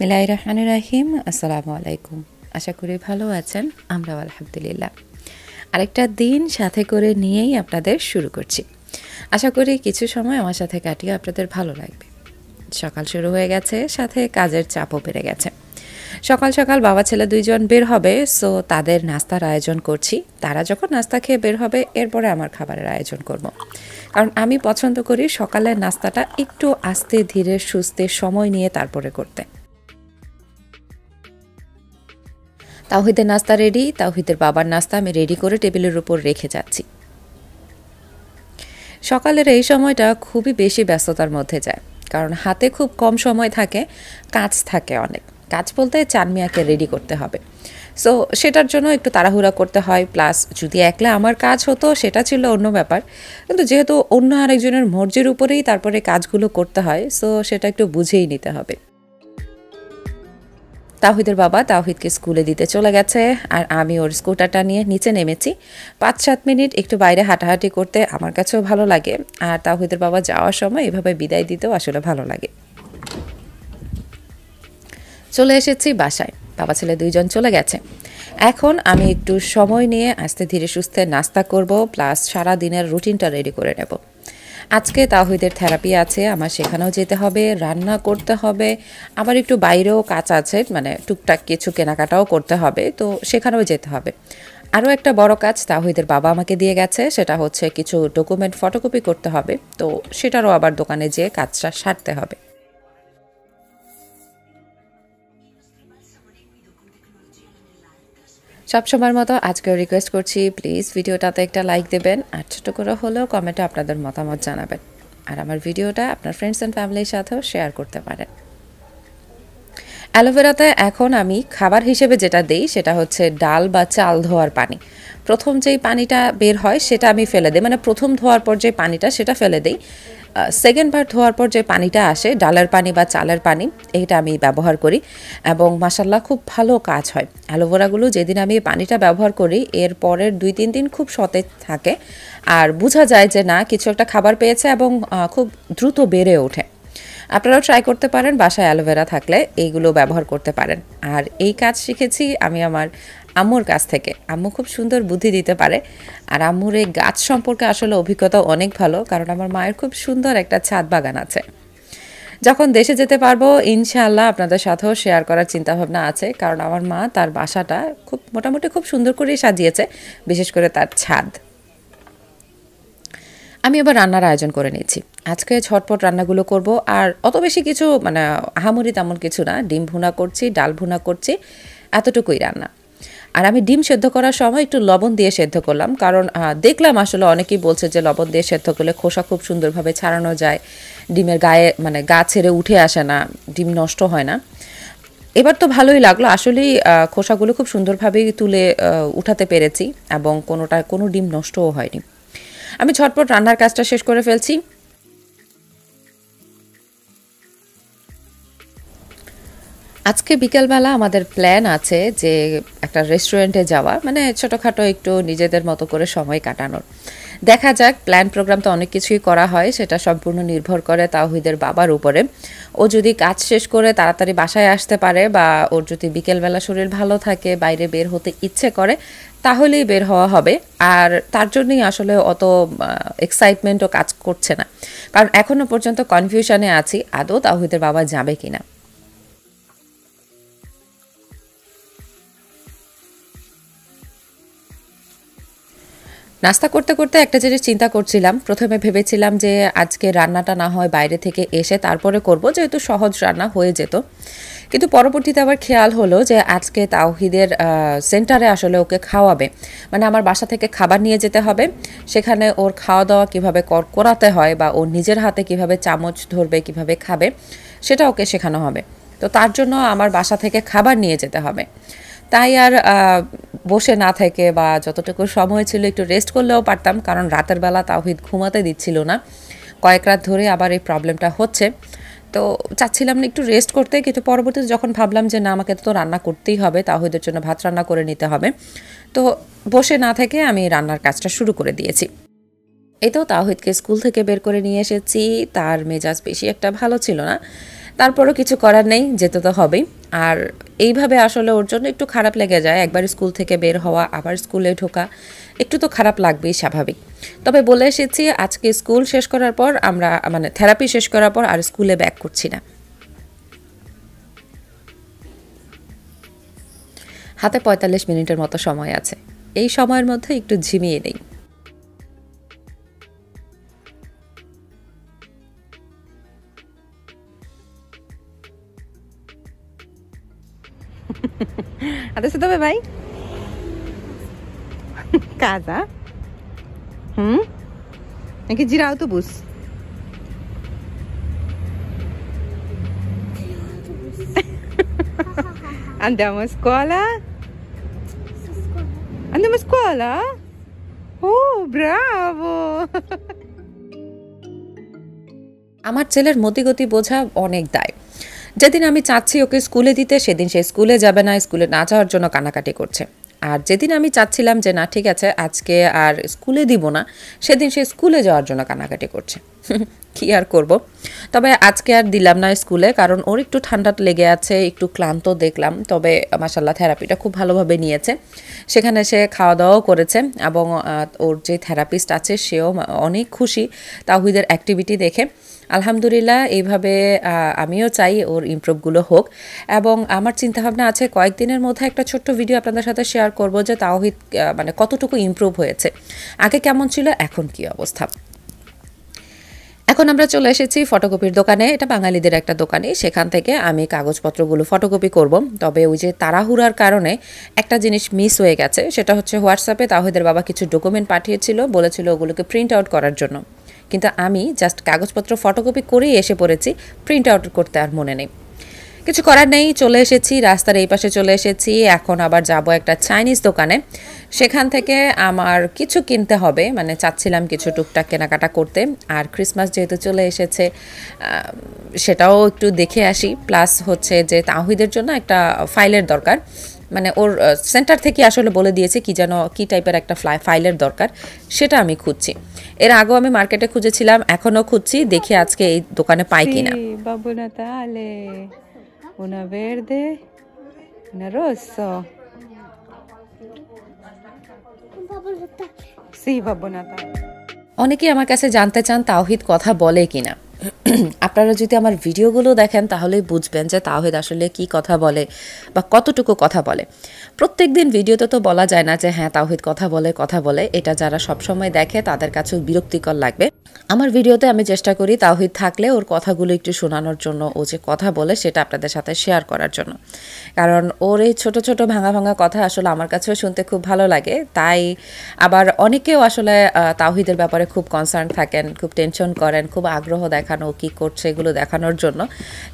বিসমিল্লাহ রহমান রাহিম আসসালামু আলাইকুম আশা করি ভালো আছেন আমরা আলহামদুলিল্লাহ আরেকটা দিন সাথে করে নিয়েই আপনাদের শুরু করছি আশা করি কিছু সময় আমার সাথে কাটিয়ে আপনাদের ভালো লাগবে সকাল শুরু হয়ে গেছে সাথে কাজের চাপও বেড়ে গেছে সকাল সকাল বাবা ছেলে দুইজন বের হবে সো তাদের নাস্তার আয়োজন করছি তারা যখন নাস্তা খেয়ে বের হবে এরপরে আমার খাবারের আয়োজন করব। কারণ আমি পছন্দ করি সকালের নাস্তাটা একটু আস্তে ধীরে সুস্থে সময় নিয়ে তারপরে করতে তাওহিদের নাস্তা রেডি তাওহিদের বাবার নাস্তা আমি রেডি করে টেবিলের উপর রেখে যাচ্ছি সকালের এই সময়টা খুবই বেশি ব্যস্ততার মধ্যে যায় কারণ হাতে খুব কম সময় থাকে কাজ থাকে অনেক কাজ বলতে চানমিয়াকে রেডি করতে হবে সো সেটার জন্য একটু তাড়াহুড়া করতে হয় প্লাস যদি একলা আমার কাজ হতো সেটা ছিল অন্য ব্যাপার কিন্তু যেহেতু অন্য আরেকজনের মর্জির উপরেই তারপরে কাজগুলো করতে হয় সো সেটা একটু বুঝেই নিতে হবে তাহিদের বাবা তাহিদকে স্কুলে দিতে চলে গেছে আর আমি ওর স্কুটারটা নিয়ে নিচে নেমেছি পাঁচ সাত মিনিট একটু বাইরে হাঁটাহাঁটি করতে আমার কাছেও ভালো লাগে আর তাহিদের বাবা যাওয়ার সময় এভাবে বিদায় দিতেও আসলে ভালো লাগে চলে এসেছি বাসায় বাবা ছেলে দুইজন চলে গেছে এখন আমি একটু সময় নিয়ে আস্তে ধীরে সুস্থে নাস্তা করব প্লাস সারা দিনের রুটিনটা রেডি করে নেব আজকে তাহিদের থেরাপি আছে আমার সেখানেও যেতে হবে রান্না করতে হবে আবার একটু বাইরেও কাজ আছে মানে টুকটাক কিছু কেনাকাটাও করতে হবে তো সেখানেও যেতে হবে আরও একটা বড় কাজ তাহিদের বাবা আমাকে দিয়ে গেছে সেটা হচ্ছে কিছু ডকুমেন্ট ফটোকপি করতে হবে তো সেটারও আবার দোকানে যেয়ে কাজটা সারতে হবে সব সময়ের মতো আজকেও রিকোয়েস্ট করছি প্লিজ ভিডিওটাতে একটা লাইক দেবেন আর ছোটো করে হলেও কমেন্টে আপনাদের মতামত জানাবেন আর আমার ভিডিওটা আপনার ফ্রেন্ডস অ্যান্ড ফ্যামিলির সাথেও শেয়ার করতে পারেন অ্যালোভেরাতে এখন আমি খাবার হিসেবে যেটা দেই সেটা হচ্ছে ডাল বা চাল ধোয়ার পানি প্রথম যেই পানিটা বের হয় সেটা আমি ফেলে দিই মানে প্রথম ধোয়ার পর যে পানিটা সেটা ফেলে দিই সেকেন্ডবার ধোয়ার পর যে পানিটা আসে ডালার পানি বা চালের পানি এইটা আমি ব্যবহার করি এবং মাসাল্লাহ খুব ভালো কাজ হয় অ্যালোভেরাগুলো যেদিন আমি পানিটা ব্যবহার করি এর পরের দুই তিন দিন খুব সতেজ থাকে আর বোঝা যায় যে না কিছু একটা খাবার পেয়েছে এবং খুব দ্রুত বেড়ে ওঠে আপনারাও ট্রাই করতে পারেন বাসায় অ্যালোভেরা থাকলে এইগুলো ব্যবহার করতে পারেন আর এই কাজ শিখেছি আমি আমার আম্মুর কাছ থেকে আম্মু খুব সুন্দর বুদ্ধি দিতে পারে আর আম্মুর এই গাছ সম্পর্কে আসলে অভিজ্ঞতা অনেক ভালো কারণ আমার মায়ের খুব সুন্দর একটা ছাদ বাগান আছে যখন দেশে যেতে পারবো ইনশাআল্লাহ আপনাদের সাথেও শেয়ার করার চিন্তাভাবনা আছে কারণ আমার মা তার বাসাটা খুব মোটামুটি খুব সুন্দর করেই সাজিয়েছে বিশেষ করে তার ছাদ আমি এবার রান্নার আয়োজন করে নিয়েছি আজকে ছটপট রান্নাগুলো করব আর অত বেশি কিছু মানে আহামরি তেমন কিছু না ডিম ভুনা করছি ডাল ভুনা করছি এতটুকুই রান্না আর আমি ডিম সেদ্ধ করার সময় একটু লবণ দিয়ে সেদ্ধ করলাম কারণ দেখলাম আসলে অনেকেই বলছে যে লবণ দিয়ে সেদ্ধ করলে খোসা খুব সুন্দরভাবে ছাড়ানো যায় ডিমের গায়ে মানে গা ছেড়ে উঠে আসে না ডিম নষ্ট হয় না এবার তো ভালোই লাগলো আসলেই খোসাগুলো খুব সুন্দরভাবেই তুলে উঠাতে পেরেছি এবং কোনোটা কোনো ডিম নষ্টও হয়নি আমি ঝটপট রান্নার কাজটা শেষ করে ফেলছি আজকে বিকেলবেলা আমাদের প্ল্যান আছে যে একটা রেস্টুরেন্টে যাওয়া মানে ছোটোখাটো একটু নিজেদের মতো করে সময় কাটানোর দেখা যাক প্ল্যান প্রোগ্রাম তো অনেক কিছুই করা হয় সেটা সম্পূর্ণ নির্ভর করে তাহিদের বাবার উপরে ও যদি কাজ শেষ করে তাড়াতাড়ি বাসায় আসতে পারে বা ওর যদি বিকেলবেলা শরীর ভালো থাকে বাইরে বের হতে ইচ্ছে করে তাহলেই বের হওয়া হবে আর তার জন্যই আসলে অত এক্সাইটমেন্টও কাজ করছে না কারণ এখনও পর্যন্ত কনফিউশনে আছি আদৌ তাহিদের বাবা যাবে কিনা নাস্তা করতে করতে একটা জিনিস চিন্তা করছিলাম প্রথমে ভেবেছিলাম যে আজকে রান্নাটা না হয় বাইরে থেকে এসে তারপরে করব যেহেতু সহজ রান্না হয়ে যেত কিন্তু পরবর্তীতে আবার খেয়াল হলো যে আজকে তাওহিদের সেন্টারে আসলে ওকে খাওয়াবে মানে আমার বাসা থেকে খাবার নিয়ে যেতে হবে সেখানে ওর খাওয়া দাওয়া কীভাবে কর করাতে হয় বা ও নিজের হাতে কিভাবে চামচ ধরবে কিভাবে খাবে সেটা ওকে শেখানো হবে তো তার জন্য আমার বাসা থেকে খাবার নিয়ে যেতে হবে তাই আর বসে না থেকে বা যতটুকু সময় ছিল একটু রেস্ট করলেও পারতাম কারণ রাতের বেলা তাওহিদ ঘুমাতে দিচ্ছিল না কয়েক রাত ধরে আবার এই প্রবলেমটা হচ্ছে তো চাচ্ছিলাম না একটু রেস্ট করতে কিন্তু পরবর্তীতে যখন ভাবলাম যে না আমাকে তো রান্না করতেই হবে তাহিদের জন্য ভাত রান্না করে নিতে হবে তো বসে না থেকে আমি রান্নার কাজটা শুরু করে দিয়েছি এই তো তাহিদকে স্কুল থেকে বের করে নিয়ে এসেছি তার মেজাজ বেশি একটা ভালো ছিল না তারপরও কিছু করার নেই যেতে তো হবেই আর এইভাবে আসলে ওর জন্য একটু খারাপ লেগে যায় একবার স্কুল থেকে বের হওয়া আবার স্কুলে ঢোকা একটু তো খারাপ লাগবেই স্বাভাবিক তবে বলে এসেছি আজকে স্কুল শেষ করার পর আমরা মানে থেরাপি শেষ করার পর আর স্কুলে ব্যাক করছি না হাতে পঁয়তাল্লিশ মিনিটের মতো সময় আছে এই সময়ের মধ্যে একটু ঝিমিয়ে নেই Adesso dove vai? Casa? Mm? Anche gira autobus? Andiamo a scuola? Andiamo a scuola? Oh, bravo! আমার ছেলের মতিগতি বোঝা অনেক দায় যেদিন আমি চাচ্ছি ওকে স্কুলে দিতে সেদিন সে স্কুলে যাবে না স্কুলে না যাওয়ার জন্য কানাকাটি করছে আর যেদিন আমি চাচ্ছিলাম যে না ঠিক আছে আজকে আর স্কুলে দিব না সেদিন সে স্কুলে যাওয়ার জন্য কানাকাটি করছে কি আর করব তবে আজকে আর দিলাম না স্কুলে কারণ ওর একটু ঠান্ডা লেগে আছে একটু ক্লান্ত দেখলাম তবে মাসাল্লাহ থেরাপিটা খুব ভালোভাবে নিয়েছে সেখানে সে খাওয়া দাওয়াও করেছে এবং ওর যে থেরাপিস্ট আছে সেও অনেক খুশি তাহিদের অ্যাক্টিভিটি দেখে আলহামদুলিল্লাহ এইভাবে আমিও চাই ওর ইমপ্রুভগুলো হোক এবং আমার চিন্তাভাবনা আছে কয়েকদিনের মধ্যে একটা ছোট্ট ভিডিও আপনাদের সাথে শেয়ার করব যে তাওহিদ মানে কতটুকু ইমপ্রুভ হয়েছে আগে কেমন ছিল এখন কি অবস্থা এখন আমরা চলে এসেছি ফটোকপির দোকানে এটা বাঙালিদের একটা দোকানে সেখান থেকে আমি কাগজপত্রগুলো ফটোকপি করব তবে ওই যে তাড়াহুড়ার কারণে একটা জিনিস মিস হয়ে গেছে সেটা হচ্ছে হোয়াটসঅ্যাপে তাহিদের বাবা কিছু ডকুমেন্ট পাঠিয়েছিল বলেছিল ওগুলোকে প্রিন্ট আউট করার জন্য কিন্তু আমি জাস্ট কাগজপত্র ফটোকপি করেই এসে পড়েছি প্রিন্ট আউট করতে আর মনে নেই কিছু করার নেই চলে এসেছি রাস্তার এই পাশে চলে এসেছি এখন আবার যাব একটা চাইনিজ দোকানে সেখান থেকে আমার কিছু কিনতে হবে মানে চাচ্ছিলাম কিছু টুকটাক কেনাকাটা করতে আর ক্রিসমাস যেহেতু চলে এসেছে সেটাও একটু দেখে আসি প্লাস হচ্ছে যে তাহিদের জন্য একটা ফাইলের দরকার মানে ওর সেন্টার থেকে আসলে বলে দিয়েছে কি যেন কি টাইপের একটা ফ্লাই ফাইলের দরকার সেটা আমি খুঁজছি এর আগেও আমি মার্কেটে খুঁজেছিলাম এখনও খুঁজছি দেখি আজকে এই দোকানে পাই কিনা বাবুনা তাহলে una verde, una rosso. অনেকেই আমার কাছে জানতে চান তাওহিদ কথা বলে কিনা আপনারা যদি আমার ভিডিওগুলো দেখেন তাহলেই বুঝবেন যে তাওহিদ আসলে কি কথা বলে বা কতটুকু কথা বলে প্রত্যেক দিন ভিডিওতে তো বলা যায় না যে হ্যাঁ তাওহিদ কথা বলে কথা বলে এটা যারা সবসময় দেখে তাদের কাছেও বিরক্তিকর লাগবে আমার ভিডিওতে আমি চেষ্টা করি তাওহিদ থাকলে ওর কথাগুলো একটু শোনানোর জন্য ও যে কথা বলে সেটা আপনাদের সাথে শেয়ার করার জন্য কারণ ওর এই ছোটো ছোটো ভাঙা ভাঙা কথা আসলে আমার কাছেও শুনতে খুব ভালো লাগে তাই আবার অনেকেও আসলে তাহিদের ব্যাপারে খুব কনসার্ন থাকেন খুব টেনশন করেন খুব আগ্রহ দেখানো কি করছে এগুলো দেখানোর জন্য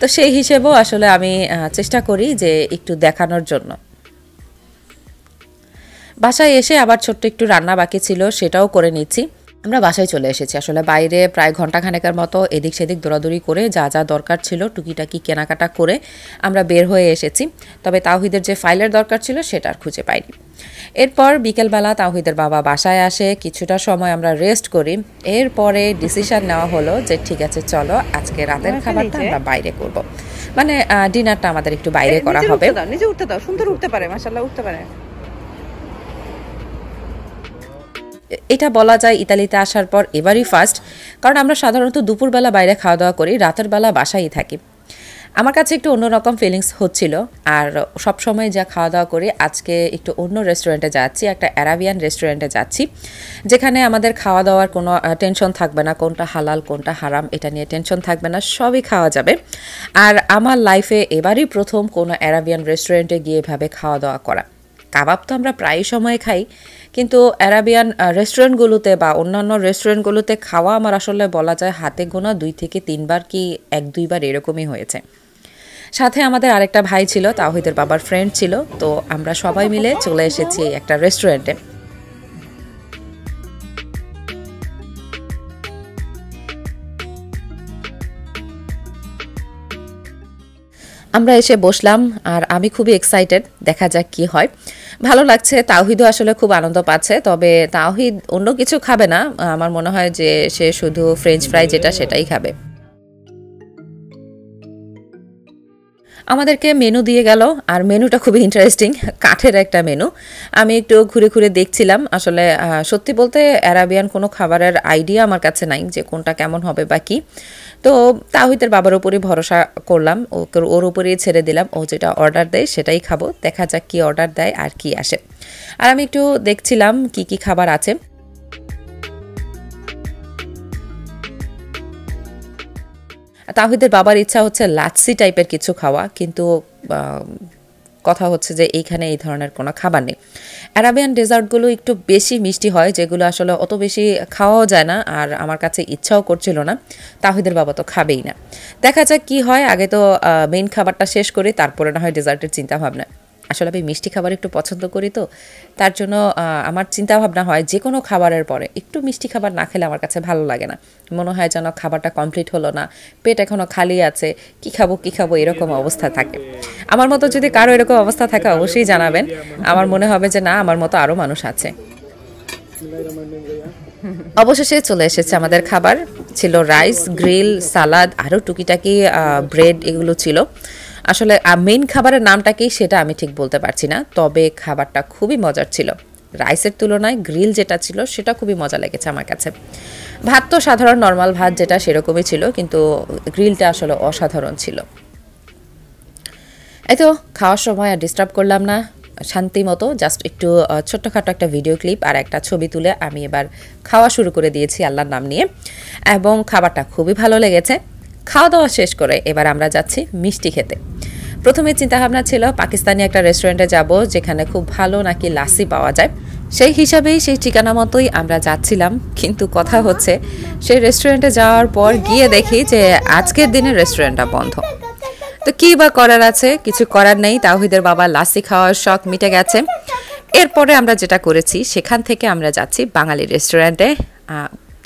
তো সেই হিসেবেও আসলে আমি চেষ্টা করি যে একটু দেখানোর জন্য বাসায় এসে আবার ছোট্ট একটু রান্না বাকি ছিল সেটাও করে নিচ্ছি আমরা বাসায় চলে এসেছি আসলে বাইরে প্রায় ঘন্টাখানেকের মতো এদিক সেদিক দৌড়াদৌড়ি করে যা যা দরকার ছিল টুকিটাকি কেনাকাটা করে আমরা বের হয়ে এসেছি তবে তাওহিদের যে ফাইলের দরকার ছিল সেটা খুঁজে পাইনি এরপর বিকেলবেলা তাওহিদের বাবা বাসায় আসে কিছুটা সময় আমরা রেস্ট করি এরপরে ডিসিশান নেওয়া হলো যে ঠিক আছে চলো আজকে রাতের আচ্ছা, খাবারটা আমরা বাইরে করব। মানে ডিনারটা আমাদের একটু বাইরে করা হবে নিজে উঠতে দাও সুন্দর উঠতে পারে মাসাল্লাহ উঠতে পারে এটা বলা যায় ইতালিতে আসার পর এবারই ফার্স্ট কারণ আমরা সাধারণত দুপুরবেলা বাইরে খাওয়া দাওয়া করি রাতের বেলা বাসায় থাকি আমার কাছে একটু অন্যরকম ফিলিংস হচ্ছিল আর সবসময় যা খাওয়া দাওয়া করি আজকে একটু অন্য রেস্টুরেন্টে যাচ্ছি একটা অ্যারাবিয়ান রেস্টুরেন্টে যাচ্ছি যেখানে আমাদের খাওয়া দাওয়ার কোনো টেনশন থাকবে না কোনটা হালাল কোনটা হারাম এটা নিয়ে টেনশন থাকবে না সবই খাওয়া যাবে আর আমার লাইফে এবারই প্রথম কোনো অ্যারাবিয়ান রেস্টুরেন্টে গিয়ে এভাবে খাওয়া দাওয়া করা কাবাব তো আমরা প্রায় সময় খাই কিন্তু অ্যারাবিয়ান রেস্টুরেন্টগুলোতে বা অন্যান্য রেস্টুরেন্টগুলোতে খাওয়া আমার আসলে বলা যায় হাতে গোনা দুই থেকে তিনবার কি এক দুইবার এরকমই হয়েছে সাথে আমাদের আরেকটা ভাই ছিল তাহিদের বাবার ফ্রেন্ড ছিল তো আমরা সবাই মিলে চলে এসেছি একটা রেস্টুরেন্টে আমরা এসে বসলাম আর আমি খুবই এক্সাইটেড দেখা যাক কি হয় ভালো লাগছে তাওহিদও আসলে খুব আনন্দ পাচ্ছে তবে তাওহিদ অন্য কিছু খাবে না আমার মনে হয় যে সে শুধু ফ্রেঞ্চ ফ্রাই যেটা সেটাই খাবে আমাদেরকে মেনু দিয়ে গেল আর মেনুটা খুবই ইন্টারেস্টিং কাঠের একটা মেনু আমি একটু ঘুরে ঘুরে দেখছিলাম আসলে সত্যি বলতে অ্যারাবিয়ান কোনো খাবারের আইডিয়া আমার কাছে নাই যে কোনটা কেমন হবে বা কী তো তাহিতের বাবার উপরে ভরসা করলাম ওকে ওর উপরে ছেড়ে দিলাম ও যেটা অর্ডার দেয় সেটাই খাবো দেখা যাক কি অর্ডার দেয় আর কি আসে আর আমি একটু দেখছিলাম কি কি খাবার আছে তাহিদের বাবার ইচ্ছা হচ্ছে লাচ্ছি টাইপের কিছু খাওয়া কিন্তু কথা হচ্ছে যে এইখানে এই ধরনের কোনো খাবার নেই অ্যারাবিয়ান ডেজার্টগুলো একটু বেশি মিষ্টি হয় যেগুলো আসলে অত বেশি খাওয়াও যায় না আর আমার কাছে ইচ্ছাও করছিল না তাহিদের বাবা তো খাবেই না দেখা যাক কি হয় আগে তো মেইন খাবারটা শেষ করে তারপরে না হয় ডেজার্টের চিন্তা ভাবনা আসলে আমি মিষ্টি খাবার একটু পছন্দ করি তো তার জন্য আমার চিন্তা ভাবনা হয় যে কোনো খাবারের পরে একটু মিষ্টি খাবার না খেলে আমার কাছে ভালো লাগে না মনে হয় যেন খাবারটা কমপ্লিট হলো না পেট এখনও খালি আছে কি খাবো কি খাবো এরকম অবস্থা থাকে আমার মতো যদি কারো এরকম অবস্থা থাকে অবশ্যই জানাবেন আমার মনে হবে যে না আমার মতো আরও মানুষ আছে অবশেষে চলে এসেছে আমাদের খাবার ছিল রাইস গ্রিল সালাদ আরও টুকিটাকি ব্রেড এগুলো ছিল আসলে মেন খাবারের নামটা কি সেটা আমি ঠিক বলতে পারছি না তবে খাবারটা খুবই মজার ছিল রাইসের তুলনায় গ্রিল যেটা ছিল সেটা খুবই মজা লেগেছে আমার কাছে ভাত তো সাধারণ নর্মাল ভাত যেটা সেরকমই ছিল কিন্তু গ্রিলটা আসলে অসাধারণ ছিল এই তো খাওয়ার সময় আর ডিস্টার্ব করলাম না শান্তি মতো জাস্ট একটু ছোট্টখাটো একটা ভিডিও ক্লিপ আর একটা ছবি তুলে আমি এবার খাওয়া শুরু করে দিয়েছি আল্লাহর নাম নিয়ে এবং খাবারটা খুবই ভালো লেগেছে খাওয়া দাওয়া শেষ করে এবার আমরা যাচ্ছি মিষ্টি খেতে প্রথমে চিন্তাভাবনা ছিল পাকিস্তানি একটা রেস্টুরেন্টে যাব যেখানে খুব ভালো নাকি লাসি পাওয়া যায় সেই হিসাবেই সেই ঠিকানা মতোই আমরা যাচ্ছিলাম কিন্তু কথা হচ্ছে সেই রেস্টুরেন্টে যাওয়ার পর গিয়ে দেখি যে আজকের দিনে রেস্টুরেন্টটা বন্ধ তো কী বা করার আছে কিছু করার নেই তাহিদের বাবা লাসি খাওয়ার শখ মিটে গেছে এরপরে আমরা যেটা করেছি সেখান থেকে আমরা যাচ্ছি বাঙালি রেস্টুরেন্টে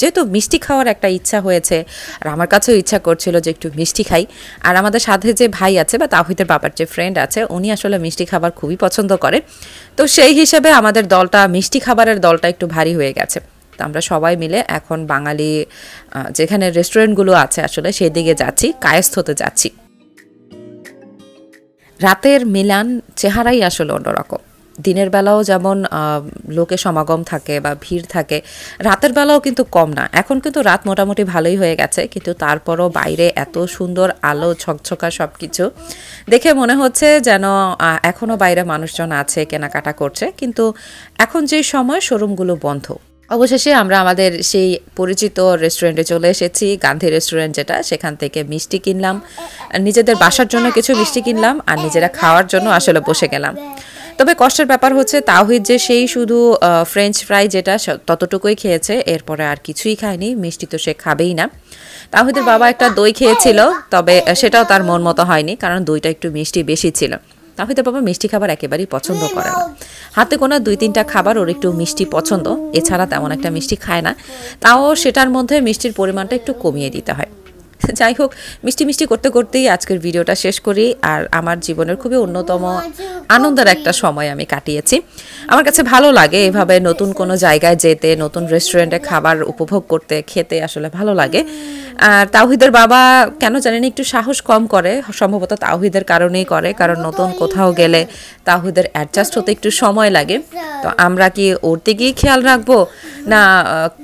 যেহেতু মিষ্টি খাওয়ার একটা ইচ্ছা হয়েছে আর আমার কাছেও ইচ্ছা করছিল যে একটু মিষ্টি খাই আর আমাদের সাথে যে ভাই আছে বা তাহিতের বাবার যে ফ্রেন্ড আছে উনি আসলে মিষ্টি খাবার খুবই পছন্দ করে তো সেই হিসেবে আমাদের দলটা মিষ্টি খাবারের দলটা একটু ভারী হয়ে গেছে তো আমরা সবাই মিলে এখন বাঙালি যেখানে রেস্টুরেন্টগুলো আছে আসলে সেদিকে যাচ্ছি কায়স্থ হতে যাচ্ছি রাতের মিলান চেহারাই আসলে অন্যরকম দিনের বেলাও যেমন লোকে সমাগম থাকে বা ভিড় থাকে রাতের বেলাও কিন্তু কম না এখন কিন্তু রাত মোটামুটি ভালোই হয়ে গেছে কিন্তু তারপরও বাইরে এত সুন্দর আলো ছকছকা সব কিছু দেখে মনে হচ্ছে যেন এখনও বাইরে মানুষজন আছে কেনাকাটা করছে কিন্তু এখন যে সময় শোরুমগুলো বন্ধ অবশেষে আমরা আমাদের সেই পরিচিত রেস্টুরেন্টে চলে এসেছি গান্ধী রেস্টুরেন্ট যেটা সেখান থেকে মিষ্টি কিনলাম নিজেদের বাসার জন্য কিছু মিষ্টি কিনলাম আর নিজেরা খাওয়ার জন্য আসলে বসে গেলাম তবে কষ্টের ব্যাপার হচ্ছে তাওহিদ যে সেই শুধু ফ্রেঞ্চ ফ্রাই যেটা ততটুকুই খেয়েছে এরপরে আর কিছুই খায়নি মিষ্টি তো সে খাবেই না তাওহিদের বাবা একটা দই খেয়েছিল তবে সেটাও তার মন মতো হয়নি কারণ দইটা একটু মিষ্টি বেশি ছিল তাহিদের বাবা মিষ্টি খাবার একেবারেই পছন্দ করে না হাতে গোনা দুই তিনটা খাবার ওর একটু মিষ্টি পছন্দ এছাড়া তেমন একটা মিষ্টি খায় না তাও সেটার মধ্যে মিষ্টির পরিমাণটা একটু কমিয়ে দিতে হয় যাই হোক মিষ্টি মিষ্টি করতে করতেই আজকের ভিডিওটা শেষ করি আর আমার জীবনের খুবই অন্যতম আনন্দের একটা সময় আমি কাটিয়েছি আমার কাছে ভালো লাগে এভাবে নতুন কোনো জায়গায় যেতে নতুন রেস্টুরেন্টে খাবার উপভোগ করতে খেতে আসলে ভালো লাগে আর তাওহিদের বাবা কেন জানেন একটু সাহস কম করে সম্ভবত তাওহিদের কারণেই করে কারণ নতুন কোথাও গেলে তাওহিদের অ্যাডজাস্ট হতে একটু সময় লাগে তো আমরা কি ওর দিকেই খেয়াল রাখবো না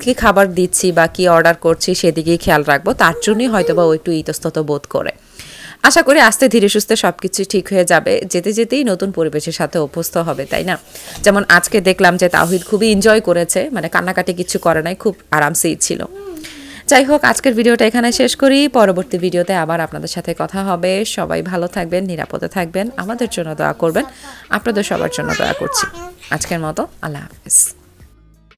কি খাবার দিচ্ছি বা কি অর্ডার করছি সেদিকেই খেয়াল রাখবো তার জন্যই হয়তো বা ও একটু ইতস্তত বোধ করে আশা করি আস্তে ধীরে সুস্থে সব কিছু ঠিক হয়ে যাবে যেতে যেতেই নতুন পরিবেশের সাথে অভ্যস্ত হবে তাই না যেমন আজকে দেখলাম যে তাহিদ খুবই এনজয় করেছে মানে কান্নাকাটি কিছু করে নাই খুব আরামসেই ছিল যাই হোক আজকের ভিডিওটা এখানে শেষ করি পরবর্তী ভিডিওতে আবার আপনাদের সাথে কথা হবে সবাই ভালো থাকবেন নিরাপদে থাকবেন আমাদের জন্য দোয়া করবেন আপনাদের সবার জন্য দোয়া করছি আজকের মতো আল্লাহ হাফিজ